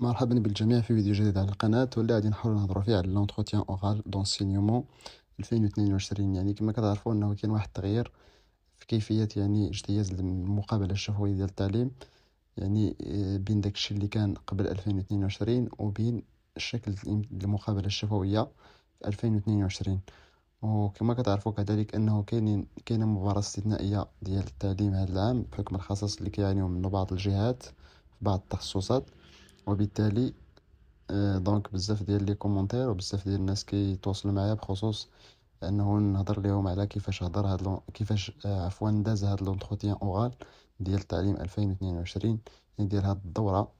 مرحبا بالجميع في فيديو جديد على القناة واللي غادي نحاولو نهضرو فيه على لونتروتيان اورال دونسينيومون وعشرين يعني كما كتعرفو انه كاين واحد التغيير في كيفية يعني اجتياز المقابلة الشفوية ديال التعليم يعني آه، بين داكشي اللي كان قبل ألفين وعشرين وبين شكل المقابلة الشفوية في ألفين وعشرين وكما كتعرفو كذلك انه كاينين كاينه مباراه استثنائيه ديال التعليم هذا العام بحكم الخصص اللي كيعانيو منو بعض الجهات في بعض التخصصات وبالتالي دونك آه، بزاف ديال لي كومونتير وبزاف ديال الناس كيتواصلوا معايا بخصوص انه نهضر ليهم على كيفاش هضر هاد لون... كيفاش آه، عفوا داز هاد لونتروتيان اورال ديال التعليم 2022 يعني ديال هاد الدوره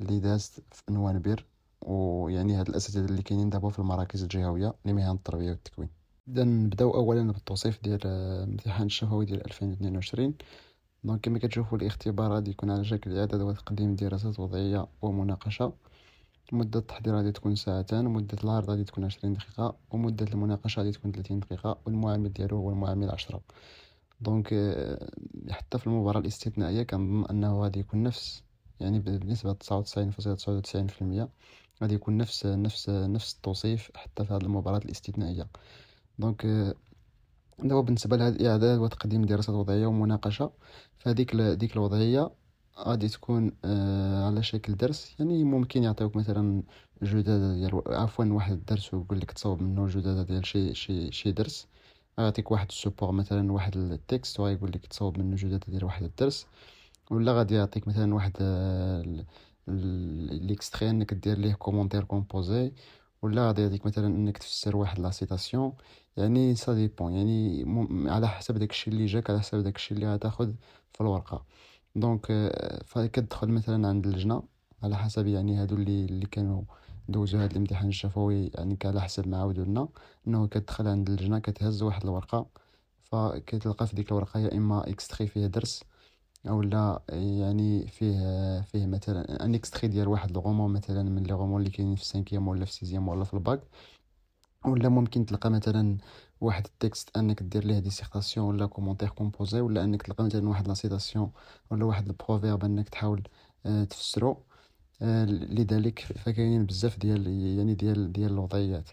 اللي دازت في نوانبير ويعني هاد الاساتذه اللي كاينين دابا في المراكز الجهويه لمهن التربيه والتكوين اذا نبداو اولا بالتوصيف ديال الامتحان آه، الشفوي ديال 2022 دونك كما كتشوفوا الاختبار غادي يكون على شكل اعداد وتقديم دراسات وضعيه ومناقشه مدة التحضير غادي تكون ساعتان مدة العرض غادي تكون عشرين دقيقة ومدة المناقشة غادي تكون ثلاثين دقيقة والمعامل ديالو هو المعامل عشرة دونك آه، حتى في المباراة الاستثنائية كنظن أنه غادي يكون نفس يعني بنسبة تسعة وتسعين فاصلة تسعة وتسعين في المية غادي يكون نفس نفس نفس التوصيف حتى في هذه المباراة الاستثنائية دونك آه، دابا بالنسبه لهاد الاعداد وتقديم دراسه وضعيه ومناقشه فهذيك ديك الوضعيه غادي تكون آه على شكل درس يعني ممكن يعطيوك مثلا جداد ديال عفوا واحد الدرس ويقول لك تصاوب منه جداد ديال شي شي شي درس غيعطيك واحد السوبور مثلا واحد التكست وغيقول لك تصاوب منه جداد ديال واحد الدرس ولا غادي يعطيك مثلا واحد آه، ليكستري انك دير ليه كومونتير كومبوزي ولا غادي يعطيك مثلا انك تفسر واحد لا سيتاسيون يعني سا ديبون يعني على حسب داكشي اللي جاك على حسب داكشي اللي غتاخذ في الورقه دونك euh, كتدخل مثلا عند اللجنه على حسب يعني هادو اللي اللي كانوا دوزوا هاد الامتحان الشفوي يعني على حسب ما عاودوا لنا انه كتدخل عند اللجنه كتهز واحد الورقه فكتلقى في ديك الورقه يا اما اكستري فيه درس او لا يعني فيه فيه مثلا ان اكستري ديال واحد الغومون مثلا من لي غومون اللي كاينين في 5 ولا في 6 ولا في الباك ولا ممكن تلقى مثلا واحد التكست انك دير ليه ديسيرتاسيون ولا كومونتير كومبوزي ولا انك تلقى مثلا واحد لا سيتاسيون ولا واحد البروفيرب انك تحاول آه، تفسرو آه، لذلك فكاينين بزاف ديال يعني ديال ديال الوضعيات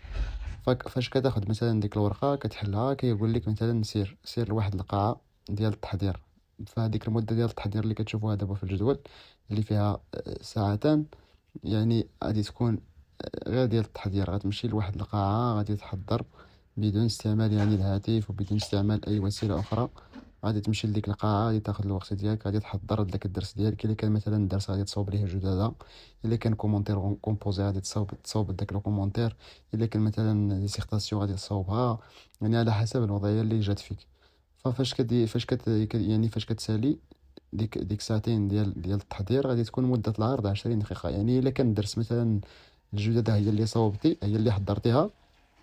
فاش كتاخد مثلا ديك الورقه كتحلها كيقول لك مثلا سير سير لواحد القاعه ديال التحضير فهذيك المده ديال التحضير اللي كتشوفوها دابا في الجدول اللي فيها آه، ساعتان يعني غادي تكون غير ديال التحضير غتمشي لواحد القاعة غادي تحضر بدون استعمال يعني الهاتف وبدون استعمال أي وسيلة أخرى غادي تمشي لديك القاعة غادي تاخد الوقت ديالك غادي تحضر داك الدرس ديالك إلا كان مثلا الدرس غادي تصاوب ليه جدادة إلا كان كومونتير كومبوزي غادي تصاوب تصاوب داك الكومونتير إلا كان مثلا ديسيغتاسيون غادي تصاوبها يعني على حسب الوضعية اللي جات فيك ففاش كدي فاش كت يعني فاش كتسالي ديك ديك ساعتين ديال ديال التحضير غادي تكون مده العرض عشرين دقيقه يعني الا كان الدرس مثلا الجدد هي اللي صوبتي هي اللي حضرتيها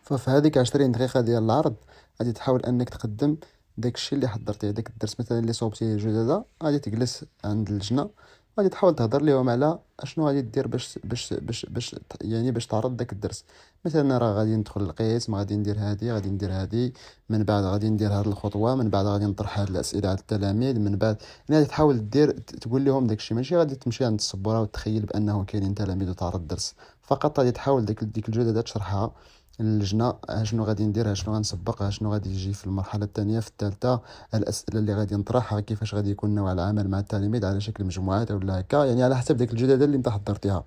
ففي هذيك 20 دقيقه ديال العرض غادي تحاول انك تقدم داكشي اللي حضرتيه داك الدرس مثلا اللي صوبتيه الجداده غادي تجلس عند اللجنه غادي تحاول تهضر ليهم على اشنو غادي دير باش باش باش باش يعني باش تعرض داك الدرس مثلا راه غادي ندخل القسم غادي ندير هادي غادي ندير هادي من بعد غادي ندير هاد الخطوه من بعد غادي نطرح هاد الاسئله على التلاميذ من بعد يعني غادي تحاول دير تقول لهم داكشي ماشي غادي تمشي عند الصبوره وتخيل بانه كاينين تلاميذ وتعرض الدرس فقط غادي تحاول ديك ديك الجدد تشرحها اللجنه اشنو غادي ندير اشنو غنسبق شنو غادي يجي في المرحله الثانيه في الثالثه الاسئله اللي غادي نطرحها كيفاش غادي يكون نوع العمل مع التلاميذ على شكل مجموعات ولا هكا يعني على حسب ديك الجداده اللي انت حضرتيها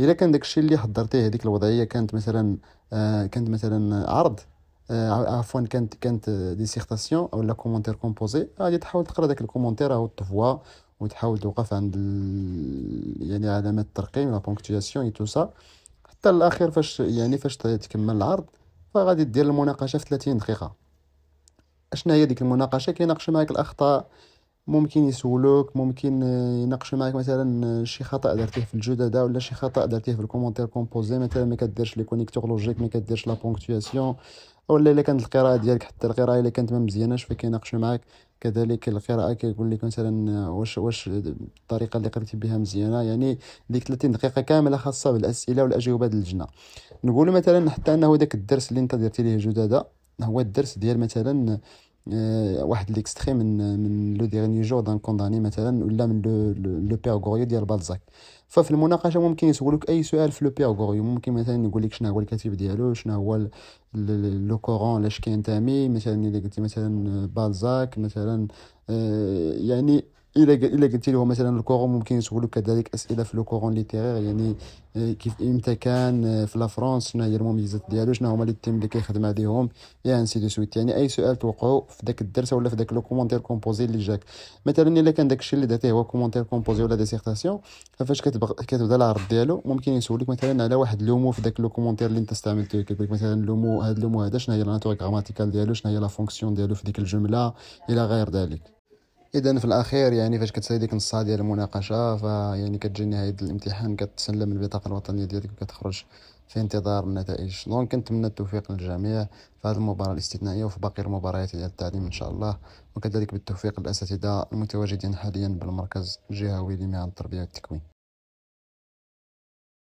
الا كان داك الشيء اللي حضرتيه هذيك الوضعيه كانت مثلا آه كانت مثلا عرض آه، عفوا كانت كانت ديسيرتاسيون اولا كومونتير كومبوزي غادي تحاول تقرا داك الكومونتير او تفوا وتحاول توقف عند يعني علامات الترقيم لا بونكتياسيون اي تو سا حتى الاخير فاش يعني فاش تكمل العرض فغادي دير المناقشه في 30 دقيقه اشنا هي ديك المناقشه كيناقش معاك الاخطاء ممكن يسولوك ممكن يناقش معاك مثلا شي خطا درتيه في الجدد ولا شي خطا درتيه في الكومونتير كومبوزي مثلا ما كديرش لي كونيكتور لوجيك ما كديرش لا بونكتواسيون ولا الا كانت القراءه ديالك حتى القراءه الا كانت ما مزياناش فكيناقشوا معاك كذلك القراءه كيقول لك مثلا واش واش الطريقه اللي قريتي بها مزيانه يعني ديك 30 دقيقه كامله خاصه بالاسئله والاجوبه ديال اللجنه نقول مثلا حتى انه داك الدرس اللي انت درتي ليه جداده هو الدرس ديال مثلا آه، واحد ليكستريم من من لو ديرني جور دان كونداني مثلا ولا من لو غوريو ديال بالزاك ففي المناقشه ممكن يسولوك اي سؤال في لو بيغوري ممكن مثلا يقول لك شنو هو الكاتب ديالو شنو هو لو كورون لاش كينتمي مثلا الا قلتي مثلا آه، بالزاك مثلا آه، يعني الا الا قلتي له مثلا الكورون ممكن يسولوك كذلك اسئله في الكورون ليتيرير يعني آه، كيف امتى كان آه، في لا فرونس شنو هي المميزات ديالو شنو هما لي تيم اللي كيخدم عليهم يا انسي دو سويت يعني اي سؤال توقعوا في ذاك الدرس ولا في ذاك لو كومونتير كومبوزي اللي جاك مثلا الا كان داك الشيء اللي درتيه هو كومونتير كومبوزي ولا ديسيرتاسيون فاش كتبغى كتبدا العرض ديالو ممكن يسولك مثلا على واحد لومو في ذاك لو كومونتير اللي انت استعملتو كيقول لك مثلا لومو هذا لومو هذا شنو هي لا ناتور غراماتيكال ديالو شنو هي لا فونكسيون ديالو في ديك الجمله الى غير ذلك اذا في الاخير يعني فاش كتسالي ديك النص ديال المناقشه يعني كتجي نهايه الامتحان كتسلم البطاقه الوطنيه ديالك وكتخرج في انتظار النتائج دونك كنتمنى التوفيق للجميع في هذه المباراه الاستثنائيه وفي باقي المباريات ديال التعليم ان شاء الله وكذلك بالتوفيق للاساتذه المتواجدين حاليا بالمركز الجهوي لمهن التربيه والتكوين